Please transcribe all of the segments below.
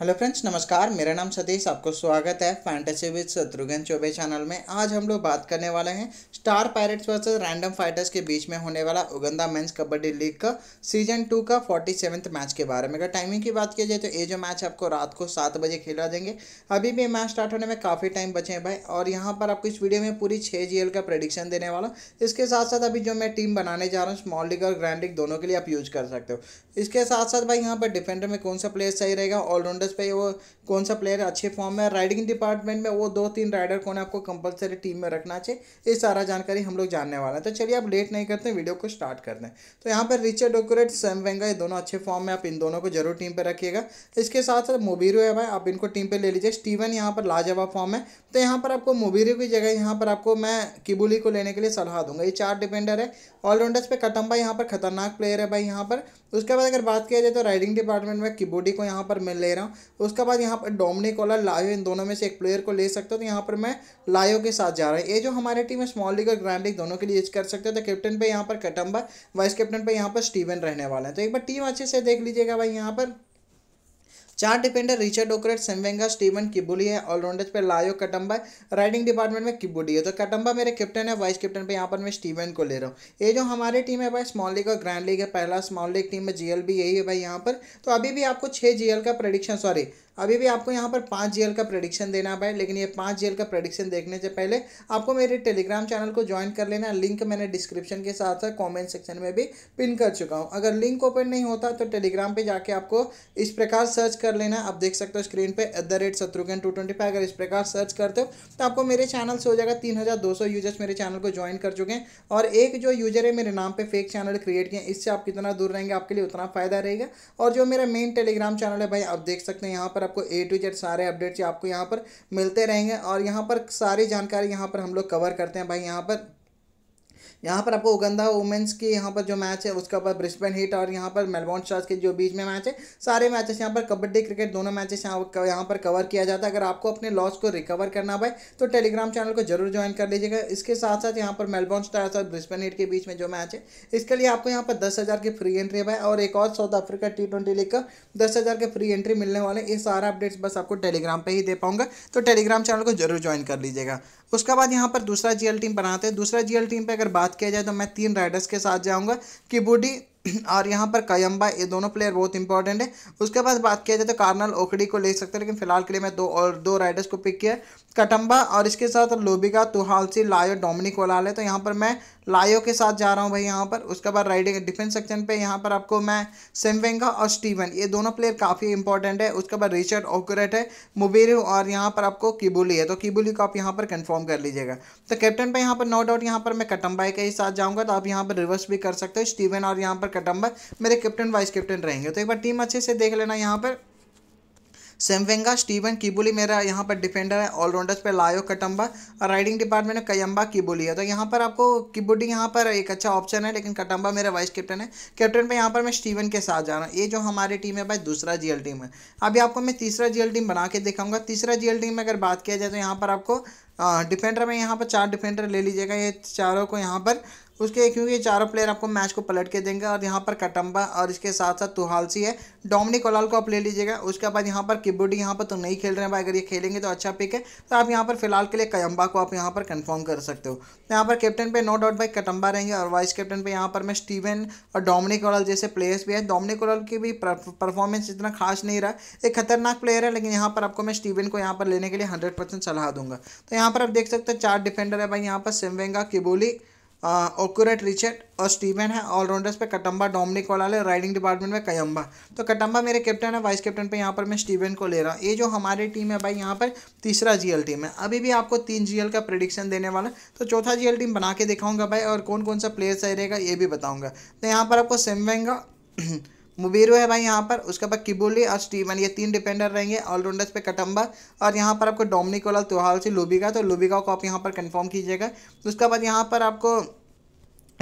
hello friends नमस्कार मेरा नाम सतीश आपको स्वागत है fantasy with Shatrughan Chaubey channel में आज हम लोग बात करने वाले हैं star pirates versus random fighters के बीच में होने वाला उगंदा मेंस कबड्डी लीग का सीजन टू का फोर्टी सेवन्थ मैच के बारे में अगर टाइमिंग की बात की जाए तो ये जो मैच आपको रात को सात बजे खेला देंगे अभी भी मैच स्टार्ट होने में काफ़ी टाइम बचे हैं भाई और यहाँ पर आपको इस वीडियो में पूरी छः जी का प्रडिक्शन देने वाला इसके साथ साथ अभी जो मैं टीम बनाने जा रहा हूँ स्मॉल लीग और ग्रैंड लीग दोनों के लिए आप यूज कर सकते हो इसके साथ साथ भाई यहाँ पर डिफेंडर में कौन सा प्लेयर सही रहेगा ऑलराउंडर स्टेटस पे वो कौन सा प्लेयर अच्छे फॉर्म में राइडिंग डिपार्टमेंट में वो दो तीन राइडर कौन है आपको कंपलसरी टीम में रखना चाहिए ये सारा जानकारी हम लोग जानने वाला है तो चलिए आप लेट नहीं करते वीडियो को स्टार्ट कर दें तो यहाँ पर रिचर्ड डोकोरेट सैम वेंगा ये दोनों अच्छे फॉर्म में आप इन दोनों को जरूर टीम पर रखिएगा इसके साथ साथ मोबीरो है भाई आप इनको टीम पर ले लीजिए स्टीवन यहाँ पर लाजवाब फॉर्म है तो यहाँ पर आपको मोबीरो की जगह यहाँ पर आपको मैं किबुली को लेने के लिए सलाह दूंगा ये चार डिपेंडर है ऑलराउंडर्स पे कटम्बा यहाँ पर खतरनाक प्लेयर है भाई यहाँ पर उसके बाद अगर बात किया जाए तो राइडिंग डिपार्टमेंट में किबोडी को यहाँ पर मैं ले रहा हूँ उसके बाद यहाँ पर डोमिनिक ओला लायो इन दोनों में से एक प्लेयर को ले सकते हो तो यहाँ पर मैं लायो के साथ जा रहा हूँ ये जो हमारे टीम है स्मॉल लीग और ग्रैंड लीग दोनों के लिए यूज कर सकते हो तो कैप्टन पर यहाँ पर कटम्बा वाइस कैप्टन पर यहाँ पर स्टीवन रहने वाला है तो एक बार टीम अच्छे से देख लीजिएगा भाई यहाँ पर चार defender Richard Okurut Semwenga Steven Kibuli है ऑलराउंडर्स पे लायो कटम्बा राइडिंग डिपार्टमेंट में किबुली है तो कटम्बा मेरे कैप्टन है वाइस कैप्टन पे यहाँ पर मैं स्टीवन को ले रहा हूँ ये जो हमारी टीम है भाई स्मॉल लीग और ग्रैंड लीग है पहला स्मॉल लीग टीम में जीएल भी यही है भाई यहाँ पर तो अभी भी आपको छः जीएल का प्रडिक्शन सॉरी अभी भी आपको यहाँ पर पाँच जी का प्रडिक्शन देना है लेकिन ये पाँच जी का प्रडिक्शन देखने से पहले आपको मेरे टेलीग्राम चैनल को ज्वाइन कर लेना लिंक मैंने डिस्क्रिप्शन के साथ साथ कॉमेंट सेक्शन में भी पिन कर चुका हूँ अगर लिंक ओपन नहीं होता तो टेलीग्राम पर जाके आपको इस प्रकार सर्च कर लेना आप देख सकते हो स्क्रीन पर at the rate Shatrughan two twenty five अगर इस प्रकार सर्च करते हो तो आपको मेरे चैनल से हो जाएगा तीन हज़ार दो सौ यूजर्स मेरे चैनल को ज्वाइन कर चुके हैं और एक जो यूजर है मेरे नाम पे फेक चैनल क्रिएट किए इससे आप कितना दूर रहेंगे आपके लिए उतना फ़ायदा रहेगा और जो मेरा मेन टेलीग्राम चैनल है भाई आप देख सकते हैं यहाँ पर आपको ए टू जेड सारे अपडेट्स आपको यहाँ पर मिलते रहेंगे और यहाँ पर सारी जानकारी यहाँ पर हम लोग कवर करते हैं भाई यहाँ पर यहाँ पर आपको उगंदा वुमेंस के यहाँ पर जो मैच है उसके ऊपर ब्रिस्बेन हिट और यहाँ पर मेलबॉर्न स्टार्स के जो बीच में मैच है सारे मैचेस यहाँ पर कबड्डी क्रिकेट दोनों मैचेस यहाँ यहाँ पर कवर किया जाता है अगर आपको अपने लॉस को रिकवर करना पाए तो टेलीग्राम चैनल को जरूर ज्वाइन कर लीजिएगा इसके साथ साथ यहाँ पर मेलबॉर्न स्टार्स और ब्रिस्बेन हिट के बीच में जो मैच है इसके लिए आपको यहाँ पर दस हज़ार की फ्री एंट्री है और एक और South Africa T twenty league का दस हज़ार के फ्री एंट्री मिलने वाले ये सारा अपडेट्स बस आपको टेलीग्राम पर ही दे पाऊंगा तो टेलीग्राम चैनल को जरूर ज्वाइन कर लीजिएगा उसके बाद यहाँ पर दूसरा जीएल टीम बनाते हैं दूसरा जीएल टीम पे अगर बात किया जाए तो मैं तीन राइडर्स के साथ जाऊँगा कि बूडी और यहाँ पर कयम्बा ये दोनों प्लेयर बहुत इंपॉर्टेंट है उसके बाद बात किया जाए तो कार्नल ओखड़ी को ले सकते हैं लेकिन फिलहाल के लिए मैं दो और दो राइडर्स को पिक किया कटम्बा और इसके साथ लोबिका तुहालसी लायो डोमिनिक है तो यहाँ पर मैं लायो के साथ जा रहा हूँ भाई यहाँ पर उसके बाद राइडिंग डिफेंस सेक्शन पे यहाँ पर आपको मैं सेमवेंगा और स्टीवन ये दोनों प्लेयर काफ़ी इंपॉर्टेंट है उसके बाद रिचर्ड ओकरेट है मुबेरू और यहाँ पर आपको किबुली है तो किबुली को आप यहाँ पर कन्फर्म कर लीजिएगा तो कैप्टन पर यहाँ पर नो डाउट यहाँ पर मैं कटम्बाई के साथ जाऊँगा तो आप यहाँ पर रिवर्स भी कर सकते हो स्टीवन और यहाँ पर कटम नंबर मेरे कैप्टन वाइस कैप्टन रहेंगे तो एक बार टीम अच्छे से देख लेना यहाँ पर सेमवेंगा स्टीवन किबुली मेरा यहाँ पर डिफेंडर है ऑलराउंडर्स पे लायो कटम्बा और राइडिंग डिपार्टमेंट में कयम्बा किबुली है तो यहाँ पर आपको किबुडी यहाँ पर एक अच्छा ऑप्शन है लेकिन कटम्बा मेरा वाइस कैप्टन है कैप्टन पे यहाँ पर मैं स्टीवन के साथ जा रहा हूँ ये जो हमारी टीम है भाई दूसरा जी टीम है अभी आपको मैं तीसरा जी टीम बना के दिखाऊंगा तीसरा जी टीम में अगर बात किया जाए तो यहाँ पर आपको डिफेंडर में यहाँ पर चार डिफेंडर ले लीजिएगा ये चारों को यहाँ पर उसके क्योंकि चारों प्लेयर आपको मैच को पलट के देंगे और यहाँ पर कटम्बा और इसके साथ साथ तुहालसी है डोमिनिक ओलाल को आप ले लीजिएगा उसके बाद यहाँ पर किबुडी यहाँ पर तो नहीं खेल रहे हैं भाई अगर ये खेलेंगे तो अच्छा पिक है तो आप यहाँ पर फिलहाल के लिए कयम्बा को आप यहाँ पर कन्फर्म कर सकते हो यहाँ पर कैप्टन पर नो डाउट भाई कटम्बा रहेंगे और वाइस कैप्टन पर यहाँ पर मैं स्टीवन और डोमिनिक ओलाल जैसे प्लेयर्स भी है डोमिनिक ओलाल की भी परफॉर्मेंस इतना खास नहीं रहा एक खतरनाक प्लेयर है लेकिन यहाँ पर आपको मैं स्टीवन को यहाँ पर लेने के लिए हंड्रेड सलाह दूंगा तो यहाँ पर आप देख सकते हैं चार डिफेंडर है भाई यहाँ पर Semwenga Kibuli Okurut uh, Richard और स्टीवन है ऑलराउंडर्स पे कटम्बा डोमिनिक वाला है राइडिंग डिपार्टमेंट में कयम्बा तो कटम्बा मेरे कैप्टन है वाइस कैप्टन पे यहाँ पर मैं स्टीवन को ले रहा हूँ ये जो हमारी टीम है भाई यहाँ पर तीसरा जीएल टीम है अभी भी आपको तीन जीएल का प्रिडिक्शन देने वाला तो चौथा जी टीम बना के दिखाऊंगा भाई और कौन कौन सा प्लेयर सही रहेगा ये भी बताऊँगा तो यहाँ पर आपको सेमवेंगा मुबीरो है भाई यहाँ पर उसके बाद किबोली और स्टीवन ये तीन डिपेंडर रहेंगे ऑलराउंडर्स पे कटम्बा और यहाँ पर आपको डोमनिक त्योहार से लोबिका तो लोबिका को आप यहाँ पर कंफर्म कीजिएगा उसके बाद यहाँ पर आपको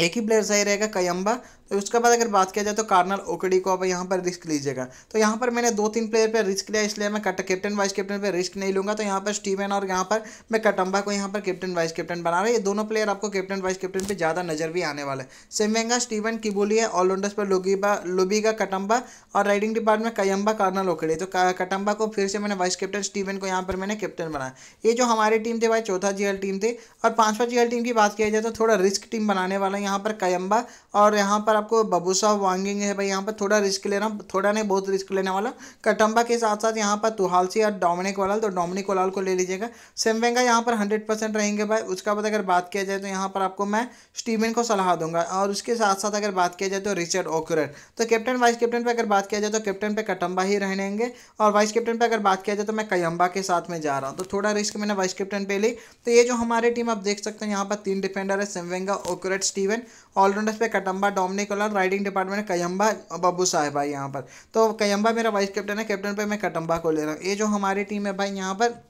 एक ही प्लेयर सही रहेगा कयम्बा तो उसके बाद अगर बात किया जाए तो कार्नल ओकडी को आप यहाँ पर रिस्क लीजिएगा तो यहाँ पर मैंने दो तीन प्लेयर पर रिस्क लिया इसलिए मैं कट कैप्टन वाइस कैप्टन पर रिस्क नहीं लूँगा तो यहाँ पर स्टीवन और यहाँ पर मैं कटम्बा को यहाँ पर कैप्टन वाइस कैप्टन बना रहा है ये दोनों प्लेयर आपको कैप्टन वाइस कैप्टन पर ज़्यादा नजर भी आने वाला है सेमेंगा स्टीवन किबोली है ऑलराउंडर्स पर लोगीबा लोबीगा कटम्बा और राइडिंग डिपार्टमेंट कयम्बा कार्नल ओकड़ी तो कटम्बा को फिर से मैंने वाइस कैप्टन स्टीवन को यहाँ पर मैंने कैप्टन बनाया ये जो हमारी टीम थी भाई चौथा जी टीम थी और पाँचवा जी टीम की बात किया जाए तो थोड़ा रिस्क टीम बनाने वाला है यहाँ पर कयम्बा और यहाँ पर पर आपको बबूसा वांगिंग है भाई यहाँ पर थोड़ा रिस्क लेना थोड़ा नहीं बहुत रिस्क लेने वाला कटम्बा के साथ साथ यहाँ पर तुहालसी और डोमिनिक वालाल तो डोमिनिक वालाल को ले लीजिएगा सेमवेंगा यहाँ पर हंड्रेड परसेंट रहेंगे भाई उसका बाद अगर बात किया जाए तो यहाँ पर आपको मैं स्टीवन को सलाह दूंगा और उसके साथ साथ अगर बात किया जाए तो रिचर्ड ओकुरर तो कैप्टन वाइस कैप्टन पर अगर बात किया जाए तो कैप्टन पर कटम्बा ही रहनेंगे और वाइस कैप्टन पर अगर बात किया जाए तो मैं कयम्बा के साथ में जा रहा हूँ तो थोड़ा रिस्क मैंने वाइस कैप्टन पे ली तो ये जो हमारी टीम आप देख सकते हैं यहाँ पर तीन डिफेंडर है सेमवेंगा ओकुरट स्टीवन ऑलराउंडर्स पे कटम्बा डोमिनिक सनी कोलार राइडिंग डिपार्टमेंट कयम्बा और बब्बू साहब भाई यहाँ पर तो कयम्बा मेरा वाइस कैप्टन है कैप्टन पर मैं कटम्बा को ले रहा हूँ ये जो हमारी टीम है भाई यहाँ पर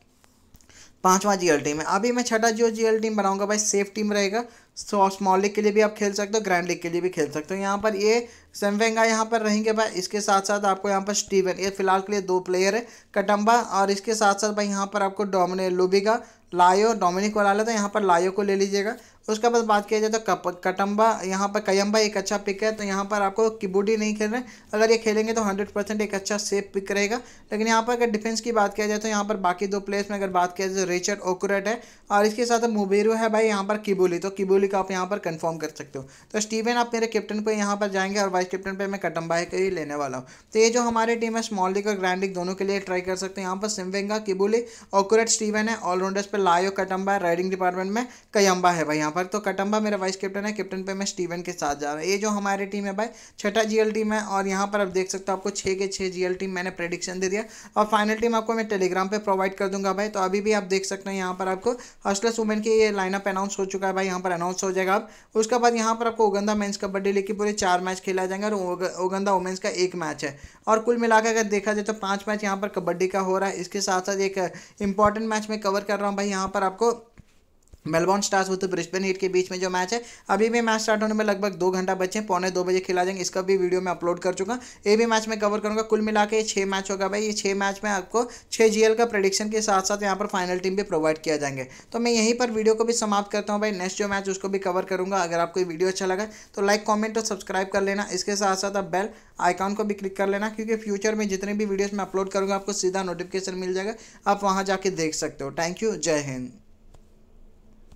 पांचवा जीएल टीम है अभी मैं छठा जो जीएल टीम बनाऊंगा भाई सेफ टीम रहेगा सो स्मॉल लीग के लिए भी आप खेल सकते हो ग्रैंड लीग के लिए भी खेल सकते हो यहाँ पर ये सेम्फेंगा यहाँ पर रहेंगे भाई इसके साथ साथ आपको यहाँ पर स्टीवन ये फिलहाल के लिए दो प्लेयर है कटम्बा और इसके साथ साथ भाई यहाँ पर आपको डोमिने लुबिगा लायो डोमिनिक वाला तो यहाँ पर लायो को ले लीजिएगा उसके बाद बात किया जाए तो कटम्बा यहाँ पर कयम्बा एक अच्छा पिक है तो यहाँ पर आपको किबूडी नहीं खेल रहे अगर ये खेलेंगे तो हंड्रेड परसेंट एक अच्छा सेफ पिक रहेगा लेकिन यहाँ पर अगर डिफेंस की बात किया जाए तो यहाँ पर बाकी दो प्लेयर्स में अगर बात किया जाए तो रिचर्ड ओकुरट है और इसके साथ मुबेरू है भाई यहाँ पर किबूली तो किबूली का आप यहाँ पर कन्फर्म कर सकते हो तो स्टीवन आप मेरे कैप्टन पर यहाँ पर जाएंगे और वाइस कैप्टन पर मैं कटम्बा के ही लेने वाला हूँ तो ये जो हमारी टीम है स्मॉल लीग और ग्रैंड लीग दोनों के लिए ट्राई कर सकते हैं यहाँ पर सिमवेंगा किबूली ओकुरट स्टीवन है ऑलराउंडर्स पर लायो कटम्बा राइडिंग डिपार्टमेंट में कयम्बा है भाई यहाँ पर तो कटम्बा मेरा वाइस कैप्टन है कैप्टन पे मैं स्टीवन के साथ जा रहा हूँ ये जो हमारी टीम है भाई छठा जीएल टीम है और यहाँ पर आप देख सकते हो आपको छः के छः जीएल टीम मैंने प्रेडिक्शन दे दिया और फाइनल टीम आपको मैं टेलीग्राम पर प्रोवाइड कर दूंगा भाई तो अभी भी आप देख सकते हैं यहाँ पर आपको हस्टलस वुमेन की ये लाइनअप अनाउंस हो चुका है भाई यहाँ पर अनाउंस हो जाएगा अब उसके बाद यहाँ पर आपको उगंदा मेन्स कबड्डी लेकर पूरे चार मैच खेला जाएंगे और उगंदा वुमेन्स का एक मैच है और कुल मिलाकर अगर देखा जाए तो पाँच मैच यहाँ पर कबड्डी का हो रहा है इसके साथ साथ एक इंपॉर्टेंट मैच मैं कवर कर रहा हूँ भाई यहाँ पर आपको मेलबॉर्न स्टार्स वो तो ब्रिस्बेन हीट के बीच में जो मैच है अभी भी मैच स्टार्ट होने में लगभग दो घंटा बचे हैं पौने दो बजे खिला जाएंगे इसका भी वीडियो मैं अपलोड कर चुका ये भी मैच में कवर करूंगा कुल मिला के छः मैच होगा भाई ये छः मैच में आपको छः जीएल का प्रडिक्शन के साथ साथ यहाँ पर फाइनल टीम भी प्रोवाइड किया जाएंगे तो मैं यहीं पर वीडियो को भी समाप्त करता हूँ भाई नेक्स्ट जो मैच उसको भी कवर करूँगा अगर आपको ये वीडियो अच्छा लगा तो लाइक कॉमेंट और सब्सक्राइब कर लेना इसके साथ साथ आप बेल आइकॉन को भी क्लिक कर लेना क्योंकि फ्यूचर में जितने भी वीडियोज़ मैं अपलोड करूँगा आपको सीधा नोटिफिकेशन मिल जाएगा आप वहाँ जाके देख सकते हो थैंक यू जय हिंद